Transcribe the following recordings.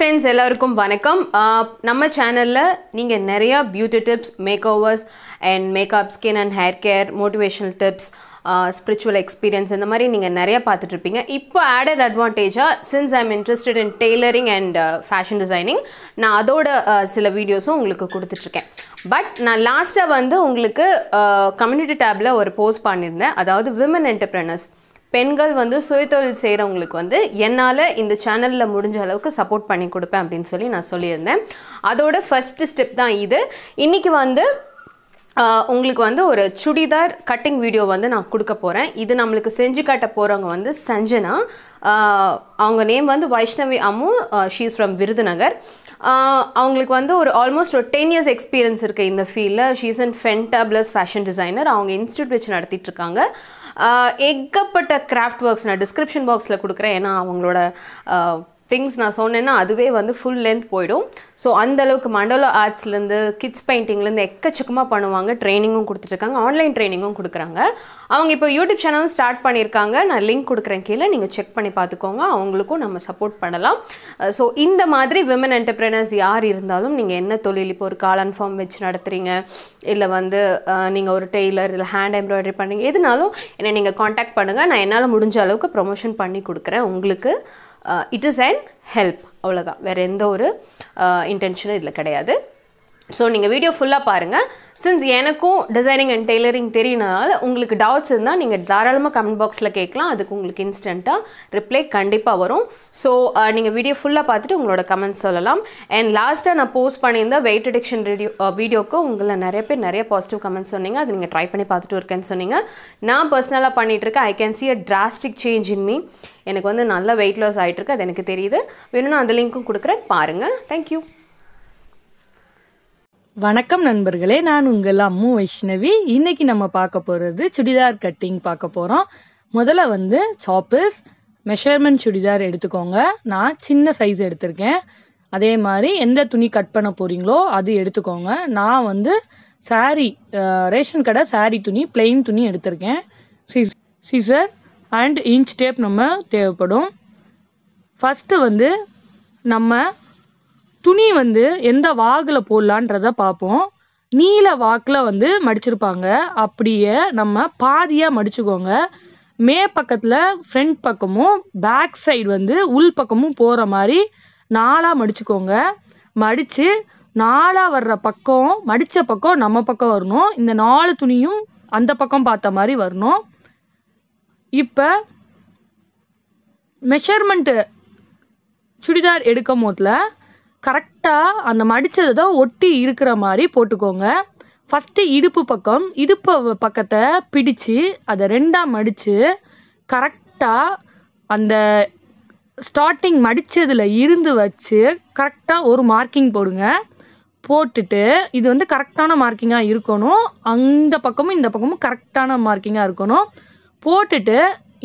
friends எல்லாருக்கும் வணக்கம் நம்ம சேனலில் நீங்கள் நிறையா beauty tips makeovers and makeup skin and hair care motivational tips spiritual experience இந்த மாதிரி நீங்கள் நிறையா பார்த்துட்ருப்பீங்க இப்போ ஆடட் அட்வான்டேஜாக since I am interested in tailoring and fashion designing நான் அதோட சில வீடியோஸும் உங்களுக்கு கொடுத்துட்ருக்கேன் பட் நான் லாஸ்ட்டாக வந்து உங்களுக்கு கம்யூனிட்டி டேப்பில் ஒரு போஸ்ட் பண்ணியிருந்தேன் அதாவது விமன் என்டர்பிரனர்ஸ் பெண்கள் வந்து சுயதொழில் செய்கிறவங்களுக்கு வந்து என்னால் இந்த சேனலில் முடிஞ்ச அளவுக்கு சப்போர்ட் பண்ணி கொடுப்பேன் அப்படின்னு சொல்லி நான் சொல்லியிருந்தேன் அதோட ஃபஸ்ட்டு ஸ்டெப் தான் இது இன்றைக்கி வந்து உங்களுக்கு வந்து ஒரு சுடிதார் கட்டிங் வீடியோ வந்து நான் கொடுக்க போகிறேன் இது நம்மளுக்கு செஞ்சு காட்ட போகிறவங்க வந்து சஞ்சனா அவங்க நேம் வந்து வைஷ்ணவி அம்மு ஷீஸ் ஃப்ரம் விருதுநகர் அவங்களுக்கு வந்து ஒரு ஆல்மோஸ்ட் ஒரு டென் இயர்ஸ் எக்ஸ்பீரியன்ஸ் இருக்குது இந்த ஃபீல்டில் ஷீஸ் அண்ட் ஃபென்டா ப்ளஸ் ஃபேஷன் டிசைனர் அவங்க இன்ஸ்டியூட் வச்சு நடத்திட்டுருக்காங்க எக்கப்பட்ட கிராஃப்ட் ஒர்க்ஸ் நான் டிஸ்கிரிப்ஷன் பாக்ஸில் கொடுக்குறேன் ஏன்னா அவங்களோட திங்ஸ் நான் சொன்னேன்னா அதுவே வந்து ஃபுல் லென்த் போயிடும் ஸோ அந்தளவுக்கு மண்டலோ ஆர்ட்ஸ்லேருந்து கிட்ஸ் பெயிண்டிங்லேருந்து எக்கச்சக்கமாக பண்ணுவாங்க ட்ரைனிங்கும் கொடுத்துட்ருக்காங்க ஆன்லைன் ட்ரைனிங்கும் கொடுக்குறாங்க அவங்க இப்போ யூடியூப் சேனலும் ஸ்டார்ட் பண்ணியிருக்காங்க நான் லிங்க் கொடுக்குறேன் கீழே நீங்கள் செக் பண்ணி பார்த்துக்கோங்க அவங்களுக்கும் நம்ம சப்போர்ட் பண்ணலாம் ஸோ இந்த மாதிரி விமன் என்டர்பிரினர்ஸ் யார் இருந்தாலும் நீங்கள் என்ன தொழில் இப்போ ஒரு காலன் ஃபார்ம் வச்சு நடத்துகிறீங்க இல்லை வந்து நீங்கள் ஒரு டெய்லர் இல்லை ஹேண்ட் எம்ப்ராய்டரி பண்ணுறீங்க எதுனாலும் என்னை நீங்கள் காண்டாக்ட் பண்ணுங்கள் நான் என்னால் முடிஞ்ச அளவுக்கு ப்ரொமோஷன் பண்ணி கொடுக்குறேன் உங்களுக்கு it uh, is and help அவ்வளோதான் வேறு எந்த ஒரு இன்டென்ஷனும் uh, இதில் கிடையாது ஸோ நீங்கள் வீடியோ ஃபுல்லாக பாருங்கள் சின்ஸ் எனக்கும் டிசைனிங் அண்ட் டெய்லரிங் தெரியினால உங்களுக்கு டவுட்ஸ் இருந்தால் நீங்கள் தாராளமாக கமெண்ட் பாக்ஸில் கேட்கலாம் அதுக்கு உங்களுக்கு இன்ஸ்டண்ட்டாக ரிப்ளை கண்டிப்பாக வரும் ஸோ நீங்கள் வீடியோ ஃபுல்லாக பார்த்துட்டு உங்களோட கமெண்ட்ஸ் சொல்லலாம் அண்ட் லாஸ்ட்டாக நான் போஸ்ட் பண்ணியிருந்த வெயிட் அடிக்ஷன் ரேடியோ வீடியோக்கு உங்களை நிறைய பேர் நிறைய பாசிட்டிவ் கமெண்ட்ஸ் சொன்னீங்க அது நீங்கள் ட்ரை பண்ணி பார்த்துட்டு இருக்கேன்னு சொன்னீங்க நான் பர்சனலாக பண்ணிகிட்ருக்கேன் I can see a drastic change in me எனக்கு வந்து நல்ல வெயிட் லாஸ் ஆகிட்டுருக்கு அது எனக்கு தெரியுது வேணும்னா அந்த லிங்க்கும் கொடுக்குறேன் பாருங்கள் தேங்க்யூ வணக்கம் நண்பர்களே நான் உங்கள் அம்மு வைஷ்ணவி இன்னைக்கு நம்ம பார்க்க போகிறது சுடிதார் கட்டிங் பார்க்க போகிறோம் முதல்ல வந்து சாப்பிஸ் மெஷர்மெண்ட் சுடிதார் எடுத்துக்கோங்க நான் சின்ன சைஸ் எடுத்திருக்கேன் அதே மாதிரி எந்த துணி கட் பண்ண போகிறீங்களோ அது எடுத்துக்கோங்க நான் வந்து சாரி ரேஷன் கடை சாரி துணி பிளெயின் துணி எடுத்திருக்கேன் scis scissor and inch tape நம்ம தேவைப்படும் ஃபஸ்ட்டு வந்து நம்ம துணி வந்து எந்த வாகில் போடலான்றத பார்ப்போம் நீல வாக்கில் வந்து மடிச்சிருப்பாங்க அப்படியே நம்ம பாதியாக மடிச்சுக்கோங்க மே பக்கத்தில் ஃப்ரண்ட் பக்கமும் பேக் சைடு வந்து உள் பக்கமும் போகிற மாதிரி நாலாக மடிச்சுக்கோங்க மடித்து நாலாக வர்ற பக்கம் மடித்த பக்கம் நம்ம பக்கம் வரணும் இந்த நாலு துணியும் அந்த பக்கம் பார்த்த மாதிரி வரணும் இப்போ மெஷர்மெண்ட்டு சுடிதார் எடுக்கும் போதில் கரெக்டாக அந்த மடித்ததை ஒட்டி இருக்கிற மாதிரி போட்டுக்கோங்க ஃபஸ்ட்டு இடுப்பு பக்கம் இடுப்பு பக்கத்தை பிடிச்சு அதை ரெண்டாக மடித்து கரெக்டாக அந்த ஸ்டார்டிங் மடித்ததில் இருந்து வச்சு கரெக்டாக ஒரு மார்க்கிங் போடுங்க போட்டுட்டு இது வந்து கரெக்டான மார்க்கிங்காக இருக்கணும் அந்த பக்கமும் இந்த பக்கமும் கரெக்டான மார்க்கிங்காக இருக்கணும் போட்டுட்டு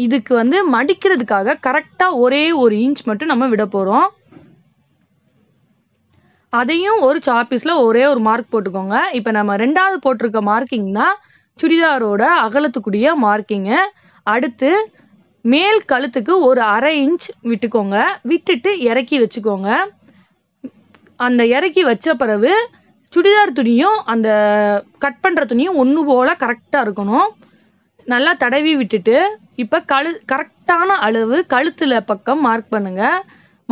இதுக்கு வந்து மடிக்கிறதுக்காக கரெக்டாக ஒரே ஒரு இன்ச் மட்டும் நம்ம விட போகிறோம் அதையும் ஒரு சாப்பீஸில் ஒரே ஒரு மார்க் போட்டுக்கோங்க இப்போ நம்ம ரெண்டாவது போட்டிருக்க மார்க்கிங் தான் சுடிதாரோட அகலத்துக்குடிய மார்க்கிங்கு அடுத்து மேல் கழுத்துக்கு ஒரு அரை இன்ச் விட்டுக்கோங்க விட்டுட்டு இறக்கி வச்சுக்கோங்க அந்த இறக்கி வச்ச பிறகு சுடிதார் துணியும் அந்த கட் பண்ணுற துணியும் ஒன்று போல் கரெக்டாக இருக்கணும் நல்லா தடவி விட்டுட்டு இப்போ கழு கரெக்டான அளவு கழுத்தில் பக்கம் மார்க் பண்ணுங்கள்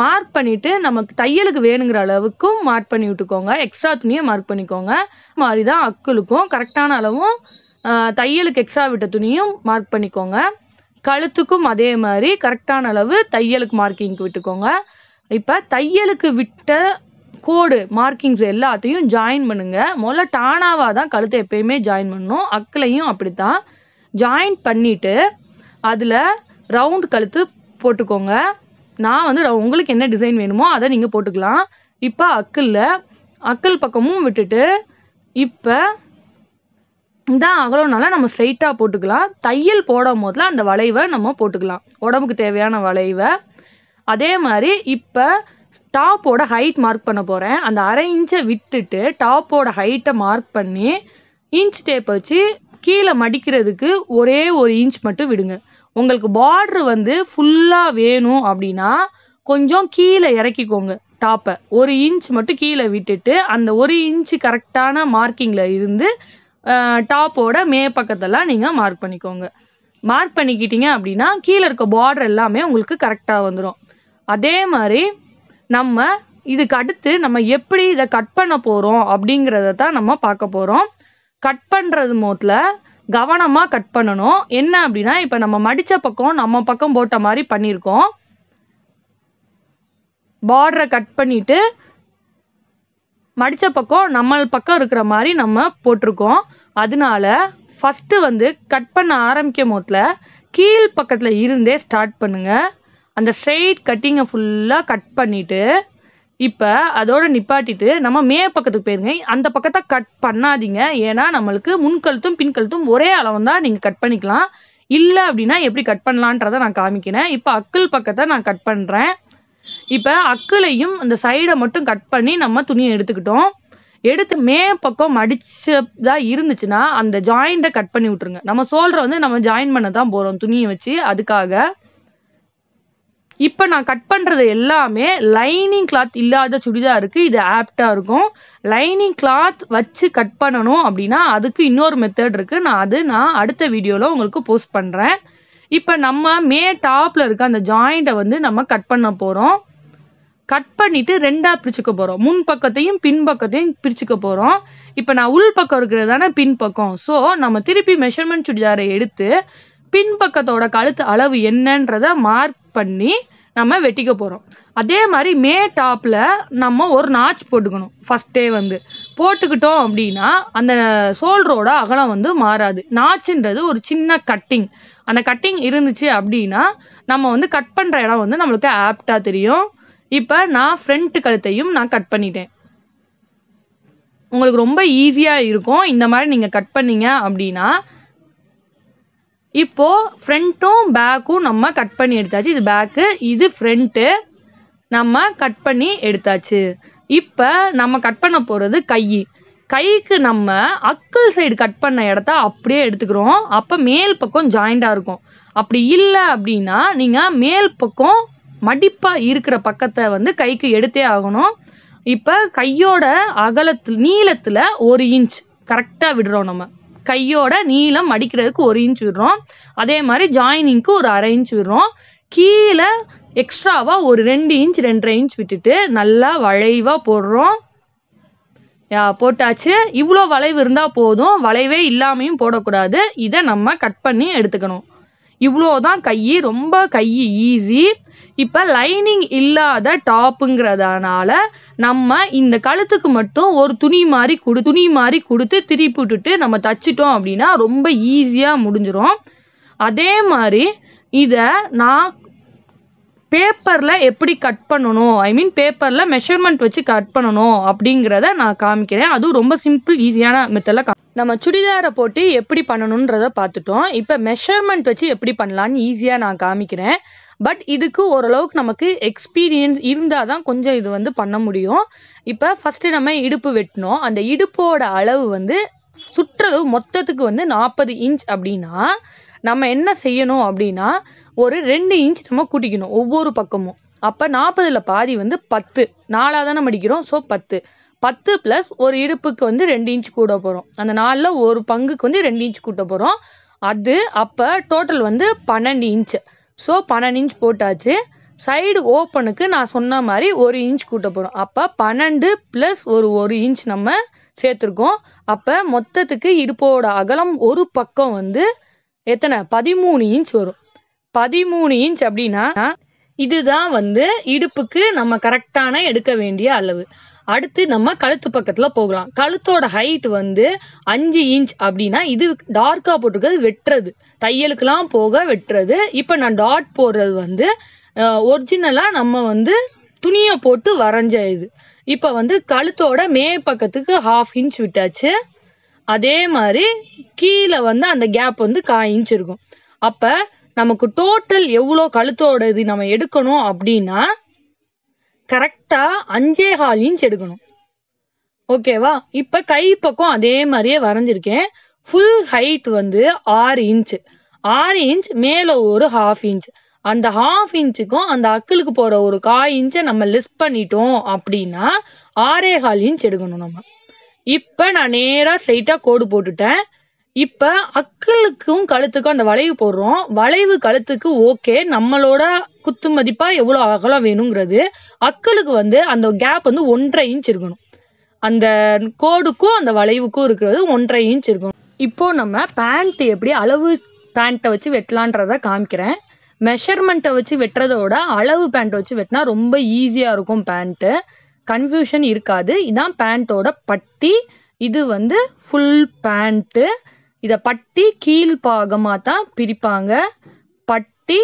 மார்க் பண்ணிவிட்டு நமக்கு தையலுக்கு வேணுங்கிற அளவுக்கும் மார்க் பண்ணி விட்டுக்கோங்க எக்ஸ்ட்ரா துணியை மார்க் பண்ணிக்கோங்க மாதிரி தான் அக்குளுக்கும் கரெக்டான அளவும் தையலுக்கு எக்ஸ்ட்ரா விட்ட துணியும் மார்க் பண்ணிக்கோங்க கழுத்துக்கும் அதே மாதிரி கரெக்டான அளவு தையலுக்கு மார்க்கிங் விட்டுக்கோங்க இப்போ தையலுக்கு விட்ட கோடு மார்க்கிங்ஸ் எல்லாத்தையும் ஜாயின் பண்ணுங்கள் முதல்ல டானாவாக தான் கழுத்தை எப்பயுமே ஜாயின் பண்ணணும் அக்களையும் அப்படி தான் ஜாயின் பண்ணிவிட்டு அதில் ரவுண்ட் கழுத்து போட்டுக்கோங்க நான் வந்து உங்களுக்கு என்ன டிசைன் வேணுமோ அதை நீங்கள் போட்டுக்கலாம் இப்போ அக்கல்ல அக்கல் பக்கமும் விட்டுட்டு இப்போ இந்த அகலம்னால நம்ம ஸ்ட்ரைட்டாக போட்டுக்கலாம் தையல் போடும் போதில் அந்த வளைவை நம்ம போட்டுக்கலாம் உடம்புக்கு தேவையான வளைவை அதே மாதிரி இப்போ டாப்போட ஹைட் மார்க் பண்ண போகிறேன் அந்த அரை இன்ச்சை விட்டுட்டு டாப்போட ஹைட்டை மார்க் பண்ணி இன்ச் டேப் வச்சு கீழே மடிக்கிறதுக்கு ஒரே ஒரு இன்ச் மட்டும் விடுங்க உங்களுக்கு பார்ட்ரு வந்து ஃபுல்லாக வேணும் அப்படின்னா கொஞ்சம் கீழே இறக்கிக்கோங்க டாப்பை ஒரு இன்ச் மட்டும் கீழே விட்டுட்டு அந்த ஒரு இன்ச்சு கரெக்டான மார்க்கிங்கில் இருந்து டாப்போட மே பக்கத்தெல்லாம் நீங்கள் மார்க் பண்ணிக்கோங்க மார்க் பண்ணிக்கிட்டீங்க அப்படின்னா கீழே இருக்க பார்டர் எல்லாமே உங்களுக்கு கரெக்டாக வந்துடும் அதே மாதிரி நம்ம இதுக்கு அடுத்து நம்ம எப்படி இதை கட் பண்ண போகிறோம் அப்படிங்கிறத தான் நம்ம பார்க்க போகிறோம் கட் பண்ணுறது மூத்தில் கவனமாக கட் பண்ணணும் என்ன அப்படின்னா இப்போ நம்ம மடித்த பக்கம் நம்ம பக்கம் போட்ட மாதிரி பண்ணியிருக்கோம் பார்டரை கட் பண்ணிவிட்டு மடித்த பக்கம் நம்ம பக்கம் இருக்கிற மாதிரி நம்ம போட்டிருக்கோம் அதனால ஃபஸ்ட்டு வந்து கட் பண்ண ஆரம்பிக்கும் போதில் கீழ் பக்கத்தில் இருந்தே ஸ்டார்ட் பண்ணுங்கள் அந்த ஸ்ட்ரெயிட் கட்டிங்கை ஃபுல்லாக கட் பண்ணிவிட்டு இப்போ அதோட நிப்பாட்டிட்டு நம்ம மே பக்கத்துக்கு போயிருங்க அந்த பக்கத்தை கட் பண்ணாதீங்க ஏன்னா நம்மளுக்கு முன்கழுத்தும் பின்கழுத்தும் ஒரே அளவு தான் நீங்கள் கட் பண்ணிக்கலாம் இல்லை அப்படின்னா எப்படி கட் பண்ணலான்றத நான் காமிக்கிறேன் இப்போ அக்கல் பக்கத்தை நான் கட் பண்ணுறேன் இப்போ அக்கலையும் இந்த சைடை மட்டும் கட் பண்ணி நம்ம துணியை எடுத்துக்கிட்டோம் எடுத்து மே பக்கம் மடிச்சதா இருந்துச்சுன்னா அந்த ஜாயிண்ட்டை கட் பண்ணி விட்டுருங்க நம்ம சோல்ற வந்து நம்ம ஜாயின் பண்ண தான் போகிறோம் துணியை வச்சு அதுக்காக இப்போ நான் கட் பண்ணுறது எல்லாமே லைனிங் கிளாத் இல்லாத சுடிதாருக்கு இது ஆப்டாக இருக்கும் லைனிங் கிளாத் வச்சு கட் பண்ணணும் அப்படின்னா அதுக்கு இன்னொரு மெத்தட் இருக்குது நான் அது நான் அடுத்த வீடியோவில் உங்களுக்கு போஸ்ட் பண்ணுறேன் இப்போ நம்ம மே டாப்பில் இருக்க அந்த ஜாயிண்ட்டை வந்து நம்ம கட் பண்ண போகிறோம் கட் பண்ணிவிட்டு ரெண்டாக பிரிச்சுக்க போகிறோம் முன் பக்கத்தையும் பின் பக்கத்தையும் பிரிச்சுக்க போகிறோம் இப்போ நான் உள் பக்கம் இருக்கிறது தானே பின் பக்கம் ஸோ நம்ம திருப்பி மெஷர்மெண்ட் சுடிதாரை எடுத்து பின்பக்கத்தோட கழுத்து அளவு என்னன்றத மார்க் பண்ணி நம்ம வெட்டிக்க போகிறோம் அதே மாதிரி மே டாப்பில் நம்ம ஒரு நாச் போட்டுக்கணும் ஃபஸ்ட்டே வந்து போட்டுக்கிட்டோம் அப்படின்னா அந்த சோல்டரோட அகலம் வந்து மாறாது நாச்சுன்றது ஒரு சின்ன கட்டிங் அந்த கட்டிங் இருந்துச்சு அப்படின்னா நம்ம வந்து கட் பண்ணுற இடம் வந்து நம்மளுக்கு ஆப்டாக தெரியும் இப்போ நான் ஃப்ரண்ட் கழுத்தையும் நான் கட் பண்ணிட்டேன் உங்களுக்கு ரொம்ப ஈஸியாக இருக்கும் இந்த மாதிரி நீங்கள் கட் பண்ணீங்க அப்படின்னா இப்போது ஃப்ரண்ட்டும் பேக்கும் நம்ம கட் பண்ணி எடுத்தாச்சு இது பேக்கு இது ஃப்ரண்ட்டு நம்ம கட் பண்ணி எடுத்தாச்சு இப்போ நம்ம கட் பண்ண போகிறது கை கைக்கு நம்ம அக்கல் சைடு கட் பண்ண இடத்த அப்படியே எடுத்துக்கிறோம் அப்போ மேல் பக்கம் ஜாயிண்டாக இருக்கும் அப்படி இல்லை அப்படின்னா நீங்கள் மேல் பக்கம் மடிப்பாக இருக்கிற பக்கத்தை வந்து கைக்கு எடுத்தே ஆகணும் இப்போ கையோட அகலத்து நீளத்தில் ஒரு இன்ச் கரெக்டாக விடுறோம் நம்ம கையோட நீளம் மடிக்கிறதுக்கு ஒரு இன்ச் விடுறோம் அதே மாதிரி ஜாயினிங்க்கு ஒரு அரை இன்ச் விடுறோம் கீழே எக்ஸ்ட்ராவாக ஒரு ரெண்டு இன்ச் ரெண்டரை இன்ச் விட்டுட்டு நல்லா வளைவாக போடுறோம் போட்டாச்சு இவ்வளோ வளைவு இருந்தால் போதும் வளைவே இல்லாமையும் போடக்கூடாது இதை நம்ம கட் பண்ணி எடுத்துக்கணும் இவ்வளோ தான் கை ரொம்ப கை ஈஸி இப்போ லைனிங் இல்லாத டாப்புங்கிறதுனால நம்ம இந்த கழுத்துக்கு மட்டும் ஒரு துணி மாதிரி கொடு துணி மாதிரி கொடுத்து திருப்பி விட்டுட்டு நம்ம தச்சுட்டோம் அப்படின்னா ரொம்ப ஈஸியாக முடிஞ்சிடும் அதே மாதிரி இதை நான் பேப்பரில் எப்படி கட் பண்ணணும் ஐ மீன் பேப்பரில் மெஷர்மெண்ட் வச்சு கட் பண்ணணும் அப்படிங்கிறத நான் காமிக்கிறேன் அதுவும் ரொம்ப சிம்பிள் ஈஸியான மெத்தடில் கா நம்ம சுடிதாரை போட்டு எப்படி பண்ணணுன்றத பார்த்துட்டோம் இப்போ மெஷர்மெண்ட் வச்சு எப்படி பண்ணலான்னு ஈஸியாக நான் காமிக்கிறேன் பட் இதுக்கு ஓரளவுக்கு நமக்கு எக்ஸ்பீரியன்ஸ் இருந்தால் தான் கொஞ்சம் இது வந்து பண்ண முடியும் இப்போ ஃபஸ்ட்டு நம்ம இடுப்பு வெட்டினோம் அந்த இடுப்போட அளவு வந்து சுற்றளவு மொத்தத்துக்கு வந்து நாற்பது இன்ச் அப்படின்னா நம்ம என்ன செய்யணும் அப்படின்னா ஒரு ரெண்டு இன்ச் நம்ம கூட்டிக்கணும் ஒவ்வொரு பக்கமும் அப்போ நாற்பதில் பாதி வந்து பத்து நாலாக தானே மடிக்கிறோம் ஸோ பத்து பத்து ப்ளஸ் ஒரு இடுப்புக்கு வந்து ரெண்டு இன்ச் கூட போகிறோம் அந்த நாலில் ஒரு பங்குக்கு வந்து ரெண்டு இன்ச் கூட்ட போகிறோம் அது அப்போ டோட்டல் வந்து பன்னெண்டு இன்ச் ஸோ பன்னெண்டு இன்ச் போட்டாச்சு சைடு ஓப்பனுக்கு நான் சொன்ன மாதிரி ஒரு இன்ச் கூட்ட போகிறோம் அப்போ பன்னெண்டு ப்ளஸ் ஒரு ஒரு இன்ச் நம்ம சேர்த்துருக்கோம் அப்போ மொத்தத்துக்கு இடுப்போட அகலம் ஒரு பக்கம் வந்து எத்தனை பதிமூணு இன்ச் வரும் பதிமூணு இன்ச் அப்படின்னா இதுதான் வந்து இடுப்புக்கு நம்ம கரெக்டான எடுக்க வேண்டிய அளவு அடுத்து நம்ம கழுத்து பக்கத்தில் போகலாம் கழுத்தோட ஹைட் வந்து அஞ்சு இன்ச் அப்படின்னா இது டார்க்காக போட்டிருக்கிறது வெட்டுறது தையலுக்கெலாம் போக வெட்டுறது இப்போ நான் டாட் போடுறது வந்து ஒரிஜினலாக நம்ம வந்து துணியை போட்டு வரைஞ்ச இது இப்போ வந்து கழுத்தோட மே பக்கத்துக்கு ஹாஃப் இன்ச் விட்டாச்சு அதே மாதிரி கீழே வந்து அந்த கேப் வந்து கா இன்ச் இருக்கும் அப்போ நமக்கு டோட்டல் எவ்வளோ கழுத்தோட இது நம்ம எடுக்கணும் அப்படின்னா கரெக்டாக அஞ்சே கால் இன்ச் எடுக்கணும் ஓகேவா இப்போ கை பக்கம் அதே மாதிரியே வரைஞ்சிருக்கேன் ஃபுல் ஹைட் வந்து ஆறு இன்ச்சு ஆறு இன்ச் மேலே ஒரு ஹாஃப் இன்ச் அந்த ஹாஃப் இன்ச்சுக்கும் அந்த அக்கிலுக்கு போகிற ஒரு கா இன்ச்சை நம்ம லிஸ் பண்ணிட்டோம் அப்படின்னா ஆறே கால் இன்ச் எடுக்கணும் நம்ம இப்போ நான் நேராக ஸ்ட்ரைட்டாக கோடு போட்டுட்டேன் இப்போ அக்கிலுக்கும் கழுத்துக்கும் அந்த வளைவு போடுறோம் வளைவு கழுத்துக்கு ஓகே நம்மளோட குத்து மதிப்பா எவ்வளோ அகலம் வேணுங்கிறது அக்களுக்கு வந்து அந்த கேப் வந்து ஒன்றரை இன்ச் இருக்கணும் அந்த கோடுக்கும் அந்த வளைவுக்கும் இருக்கிறது ஒன்றரை இன்ச் இருக்கணும் இப்போ நம்ம பேண்ட் எப்படி அளவு பேண்ட்டை வச்சு வெட்டலான்றத காமிக்கிறேன் மெஷர்மெண்ட்டை வச்சு வெட்டுறதோட அளவு பேண்ட் வச்சு வெட்டினா ரொம்ப ஈஸியாக இருக்கும் பேண்ட்டு கன்ஃபியூஷன் இருக்காது இதான் பேண்ட்டோட பட்டி இது வந்து ஃபுல் பேண்ட்டு இதை பட்டி கீழ் பாகமாக தான் பிரிப்பாங்க பட்டி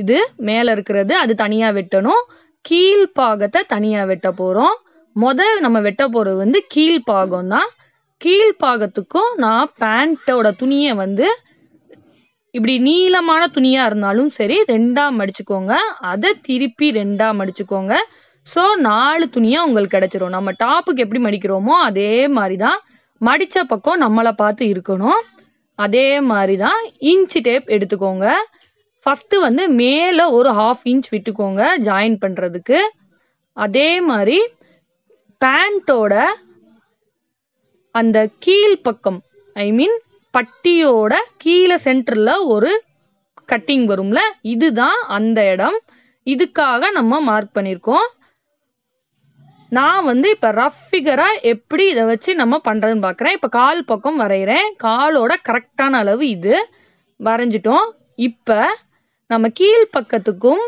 இது மேலே இருக்கிறது அது தனியாக வெட்டணும் கீழ் பாகத்தை தனியாக வெட்ட போகிறோம் மொதல் நம்ம வெட்ட போகிறது வந்து கீழ் பாகம் தான் கீழ் பாகத்துக்கும் நான் பேண்ட்டோட துணியை வந்து இப்படி நீளமான துணியாக இருந்தாலும் சரி ரெண்டாக மடிச்சுக்கோங்க அதை திருப்பி ரெண்டாக மடிச்சுக்கோங்க ஸோ நாலு துணியாக உங்களுக்கு கிடச்சிரும் நம்ம டாப்புக்கு எப்படி மடிக்கிறோமோ அதே மாதிரி தான் மடித்த பக்கம் நம்மளை பார்த்து இருக்கணும் அதே மாதிரி தான் இன்ச்சி டேப் எடுத்துக்கோங்க ஃபஸ்ட்டு வந்து மேலே ஒரு ஹாஃப் இன்ச் விட்டுக்கோங்க ஜாயின் பண்ணுறதுக்கு அதே மாதிரி பேண்ட்டோட அந்த கீழ் பக்கம் ஐ மீன் பட்டியோட கீழே சென்டரில் ஒரு கட்டிங் வரும்ல இதுதான் அந்த இடம் இதுக்காக நம்ம மார்க் பண்ணியிருக்கோம் நான் வந்து இப்போ ரஃப் ஃபிகராக எப்படி இதை வச்சு நம்ம பண்ணுறதுன்னு பார்க்குறேன் இப்போ கால் பக்கம் வரைகிறேன் காலோட கரெக்டான அளவு இது வரைஞ்சிட்டோம் இப்போ நம்ம கீழ் பக்கத்துக்கும்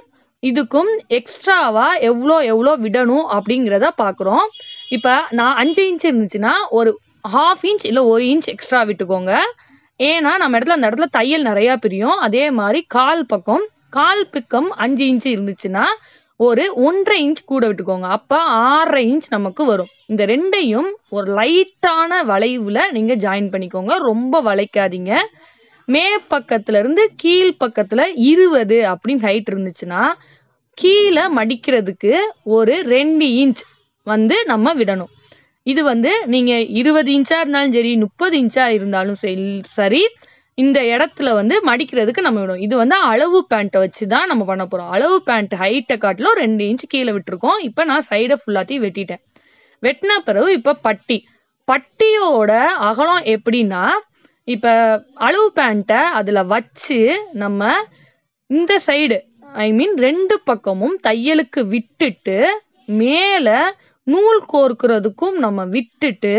இதுக்கும் எக்ஸ்ட்ராவா எவ்வளோ எவ்வளோ விடணும் அப்படிங்கிறத பார்க்குறோம் இப்போ நான் அஞ்சு இன்ச் இருந்துச்சுன்னா ஒரு ஹாஃப் இன்ச் இல்லை ஒரு இன்ச் எக்ஸ்ட்ரா விட்டுக்கோங்க ஏன்னா நம்ம இடத்துல அந்த இடத்துல தையல் நிறையா பிரியும் அதே மாதிரி கால் பக்கம் கால் பக்கம் அஞ்சு இன்ச் இருந்துச்சுன்னா ஒரு ஒன்றரை இன்ச் கூட விட்டுக்கோங்க அப்போ ஆறரை இன்ச் நமக்கு வரும் இந்த ரெண்டையும் ஒரு லைட்டான வளைவில் நீங்கள் ஜாயின் பண்ணிக்கோங்க ரொம்ப வளைக்காதீங்க மே பக்கத்துல இருந்து கீழ் பக்கத்துல இருபது அப்படின்னு ஹைட் இருந்துச்சுன்னா கீழே மடிக்கிறதுக்கு ஒரு ரெண்டு இன்ச் வந்து நம்ம விடணும் இது வந்து நீங்க இருபது இன்ச்சா இருந்தாலும் சரி முப்பது இன்ச்சா இருந்தாலும் சரி இந்த இடத்துல வந்து மடிக்கிறதுக்கு நம்ம விடும் இது வந்து அளவு பேண்ட்டை வச்சு தான் நம்ம பண்ண போகிறோம் அளவு பேண்ட் ஹைட்டை காட்டிலும் ரெண்டு இன்ச்சு கீழே விட்டுருக்கோம் இப்போ நான் சைடை ஃபுல்லாத்தையும் வெட்டிட்டேன் வெட்டின பிறகு இப்போ பட்டி பட்டியோட அகலம் எப்படின்னா இப்போ அளவு பேண்ட்டை அதில் வச்சு நம்ம இந்த சைடு ஐ மீன் ரெண்டு பக்கமும் தையலுக்கு விட்டுட்டு மேலே நூல் கோர்க்கிறதுக்கும் நம்ம விட்டுட்டு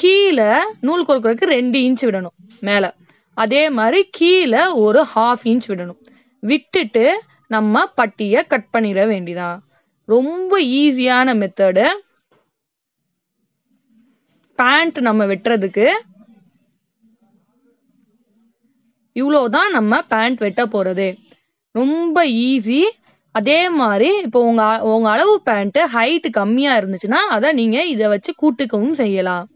கீழே நூல் கோர்க்கறதுக்கு ரெண்டு இன்ச் விடணும் மேலே அதே மாதிரி கீழே ஒரு ஹாஃப் இன்ச் விடணும் விட்டுட்டு நம்ம பட்டியை கட் பண்ணிட வேண்டிதான் ரொம்ப ஈஸியான மெத்தடு பேண்ட் நம்ம வெட்டுறதுக்கு இவ்வளோ தான் நம்ம பேண்ட் வெட்ட போகிறது ரொம்ப ஈஸி அதே மாதிரி இப்போ உங்கள் உங்கள் அளவு பேண்ட்டு ஹைட்டு கம்மியாக இருந்துச்சுன்னா அதை நீங்கள் இதை வச்சு கூட்டுக்கவும் செய்யலாம்